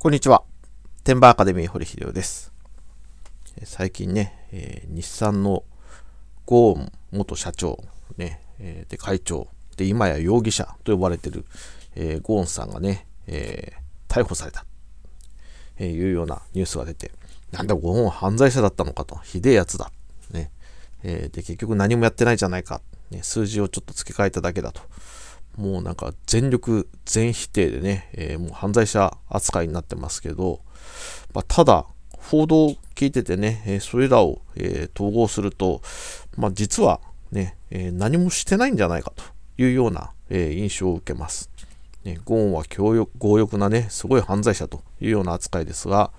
こんにちは。テンバーアカデミー堀秀夫です。最近ね、えー、日産のゴーン元社長、ね、えー、で会長、で今や容疑者と呼ばれてる、えー、ゴーンさんがね、え逮捕された、えいうようなニュースが出て、なんだゴーンは犯罪者だったのかと、ひでえやつだ。ねえで結局何もやってないじゃないか、ね、数字をちょっと付け替えただけだと。もうなんか全力全否定でね、えー、もう犯罪者扱いになってますけど、まあ、ただ、報道を聞いててね、えそれらを、え統合すると、まあ、実はね、え何もしてないんじゃないかというような、え印象を受けます。ね、ゴーンは強欲強欲なね、すごい犯罪者というような扱いですが、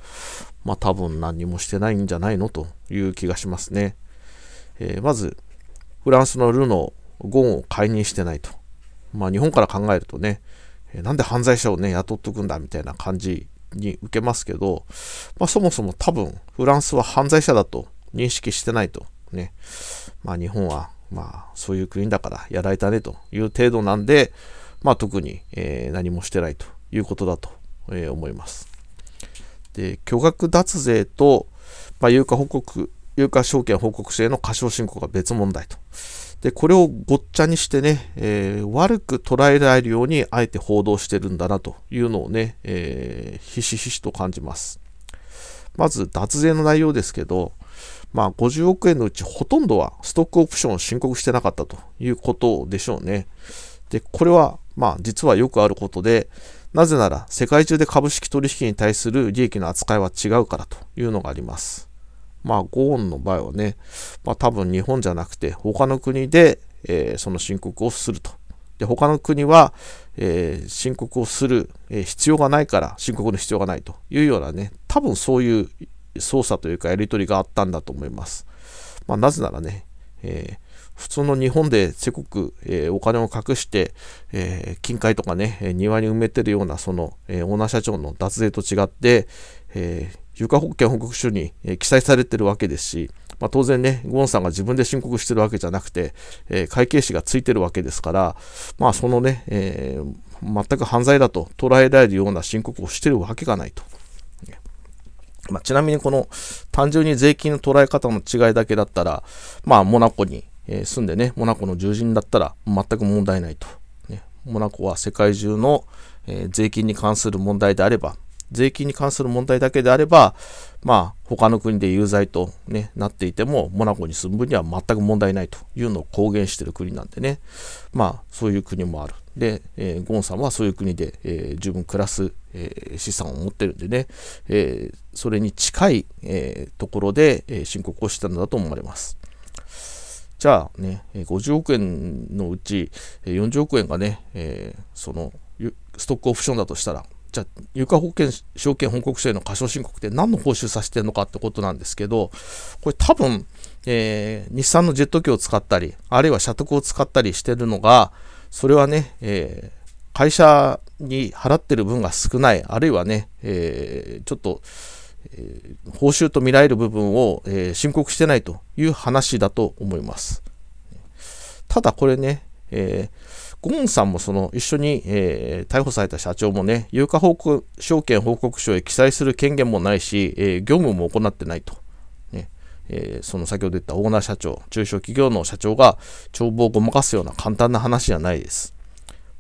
まあ多分何もしてないんじゃないのという気がしますね。えー、まず、フランスのルノー、ゴーンを解任してないと。まあ、日本から考えるとね、なんで犯罪者をね、雇っとくんだみたいな感じに受けますけど、まあ、そもそも多分、フランスは犯罪者だと認識してないと。ね。まあ、日本は、まあ、そういう国だからやられたねという程度なんで、まあ、特に、えー、何もしてないということだと、えー、思います。で、巨額脱税と、まあ、有価報告、有価証券報告書への過少申告は別問題と。で、これをごっちゃにしてね、えー、悪く捉えられるようにあえて報道してるんだなというのをね、えー、ひしひしと感じます。まず、脱税の内容ですけど、まあ、50億円のうちほとんどはストックオプションを申告してなかったということでしょうね。で、これは、まあ、実はよくあることで、なぜなら世界中で株式取引に対する利益の扱いは違うからというのがあります。まあ、ゴーンの場合はね、まあ、多分日本じゃなくて、他の国で、えー、その申告をすると。で、他の国は、えー、申告をする、えー、必要がないから、申告の必要がないというようなね、多分そういう操作というか、やり取りがあったんだと思います。まあ、なぜならね、え普通の日本でせこく、えお金を隠して、え金塊とかね、庭に埋めてるような、その、えオーナー社長の脱税と違って、えー床保険報告書に、え記載されてるわけですし、まあ、当然ね、ゴンさんが自分で申告してるわけじゃなくて、えー、会計士がついてるわけですから、まあ、そのね、えー、全く犯罪だと捉えられるような申告をしてるわけがないと。まあ、ちなみにこの単純に税金の捉え方の違いだけだったら、まあ、モナコに、え住んでね、モナコの獣人だったら全く問題ないと。ね、モナコは世界中の、え税金に関する問題であれば、税金に関する問題だけであれば、まあ、他の国で有罪と、ね、なっていても、モナコに住む分には全く問題ないというのを公言している国なんでね、まあ、そういう国もある。で、えー、ゴンさんはそういう国で、えー、十分暮らす、えー、資産を持ってるんでね、えそれに近い、えところで、え申告をしたのだと思われます。じゃあね、50億円のうち40億円がね、えそのストックオプションだとしたら、じゃあ、有価保険証券報告書への過少申告って何の報酬させてるのかってことなんですけど、これ多分、えー、日産のジェット機を使ったり、あるいは社宅を使ったりしてるのが、それはね、えー、会社に払ってる分が少ない、あるいはね、えー、ちょっと、えー、報酬と見られる部分を、えー、申告してないという話だと思います。ただこれね、えーゴンさんもその一緒に、えー、逮捕された社長もね、有価報告証券報告書へ記載する権限もないし、えー、業務も行ってないと。ねえー、その先ほど言ったオーナー社長、中小企業の社長が帳簿をごまかすような簡単な話じゃないです。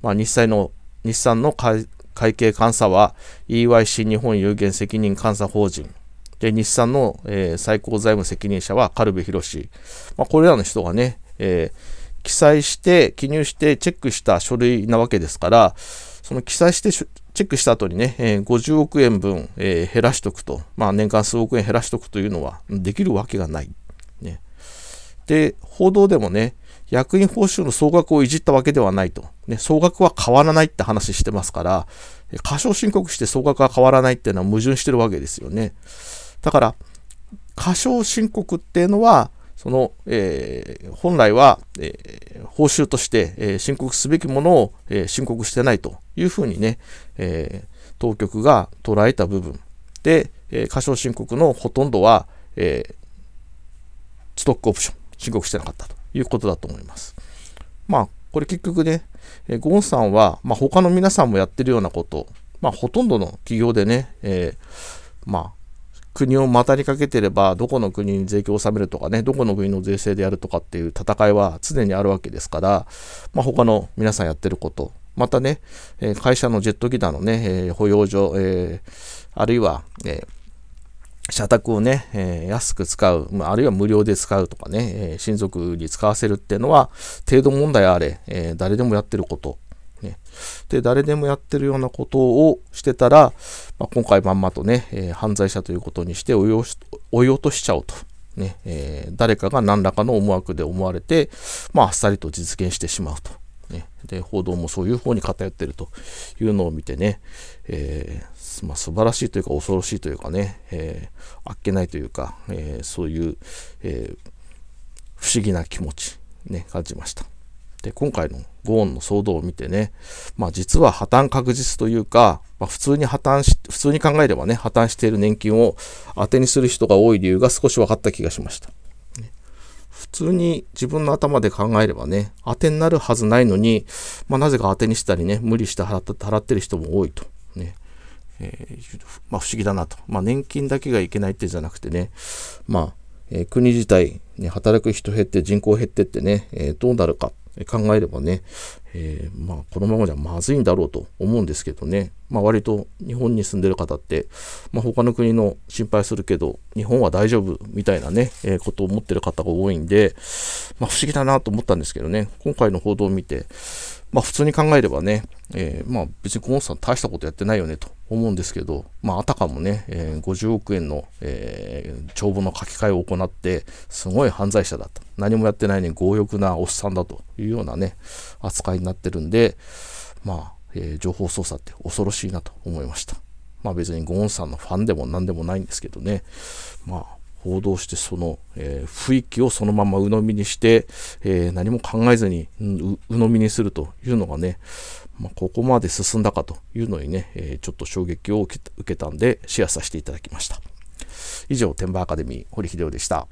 まあ、日産の日産の会計監査は EYC 日本有限責任監査法人で、日産の、えー、最高財務責任者は軽部博まあ、これらの人がね、えー、記載して、記入してチェックした書類なわけですから、その記載してチェックした後にね、え50億円分、え減らしとくと、まあ、年間数億円減らしとくというのはできるわけがない。ね、で、報道でもね、役員報酬の総額をいじったわけではないと。ね、総額は変わらないって話してますから、過少申告して総額が変わらないっていうのは矛盾してるわけですよね。だから、過少申告っていうのは、その、えー、本来は、えー、報酬として、えー、申告すべきものを、え申告してないというふうにね、え当局が捉えた部分で、え過少申告のほとんどは、えストックオプション、申告してなかったということだと思います。まあ、これ結局ね、えゴンさんは、まあ、他の皆さんもやってるようなこと、まあ、ほとんどの企業でね、えまあ、国を股にかけてれば、どこの国に税金を納めるとかね、どこの国の税制でやるとかっていう戦いは常にあるわけですから、まあ、他の皆さんやってること、またね、え会社のジェットギターのね、え保養所、えあるいは、え社宅をね、え安く使う、まあ、るいは無料で使うとかね、え親族に使わせるっていうのは、程度問題あれ、え誰でもやってることね。で、誰でもやってるようなことをしてたら、まあ、今回まんまとね、えー、犯罪者ということにして追い落追い落としちゃうと。ねえー、誰かが何らかの思惑で思われて、まあ、あっさりと実現してしまうと。ね、で報道もそういう方に偏ってるというのを見てね、えーまあ、素晴らしいというか恐ろしいというかね、えー、あっけないというか、えー、そういう、えー、不思議な気持ち、ね、感じました。で、今回のゴーンの騒動を見てね、まあ実は破綻確実というか、まあ、普通に破綻し、普通に考えればね、破綻している年金を当てにする人が多い理由が少し分かった気がしました。普通に自分の頭で考えればね、当てになるはずないのに、まあ、なぜか当てにしたりね、無理して払ってる人も多いと。ね、えー、まあ、不思議だなと。まあ、年金だけがいけないってじゃなくてね、まあ、えー、国自体、ね、働く人減って人口減ってってね、えー、どうなるか考えればね、えー、まあ、このままじゃまずいんだろうと思うんですけどね、まあ、割と日本に住んでる方って、まあ、他の国の心配するけど、日本は大丈夫みたいなね、えー、ことを思ってる方が多いんで、まあ、不思議だなと思ったんですけどね、今回の報道を見て、まあ普通に考えればね、えー、まあ別にーンさん大したことやってないよねと思うんですけど、まああたかもね、えー、50億円の、えー、帳簿の書き換えを行って、すごい犯罪者だと。何もやってないのに強欲なおっさんだというようなね、扱いになってるんで、まあ、えー、情報操作って恐ろしいなと思いました。まあ別にゴーンさんのファンでも何でもないんですけどね、まあ報道してその、えー、雰囲気をそのまま鵜呑みにして、えー、何も考えずに鵜呑みにするというのがね、まあ、ここまで進んだかというのにね、えー、ちょっと衝撃を受けたんでシェアさせていただきました以上天馬アカデミー堀秀夫でした